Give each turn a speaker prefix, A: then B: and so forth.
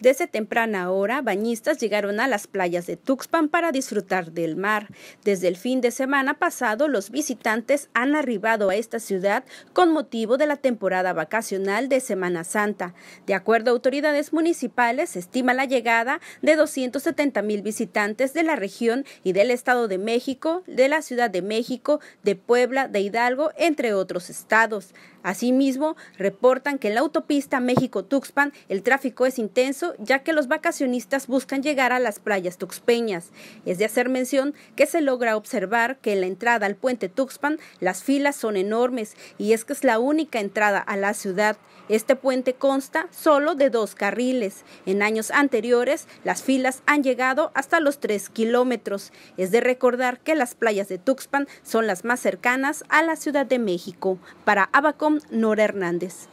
A: Desde temprana hora, bañistas llegaron a las playas de Tuxpan para disfrutar del mar. Desde el fin de semana pasado, los visitantes han arribado a esta ciudad con motivo de la temporada vacacional de Semana Santa. De acuerdo a autoridades municipales, se estima la llegada de 270 mil visitantes de la región y del Estado de México, de la Ciudad de México, de Puebla, de Hidalgo, entre otros estados. Asimismo, reportan que en la autopista México-Tuxpan el tráfico es intenso ya que los vacacionistas buscan llegar a las playas tuxpeñas. Es de hacer mención que se logra observar que en la entrada al puente Tuxpan las filas son enormes y es que es la única entrada a la ciudad. Este puente consta solo de dos carriles. En años anteriores, las filas han llegado hasta los tres kilómetros. Es de recordar que las playas de Tuxpan son las más cercanas a la Ciudad de México. Para Abacom, Nora Hernández.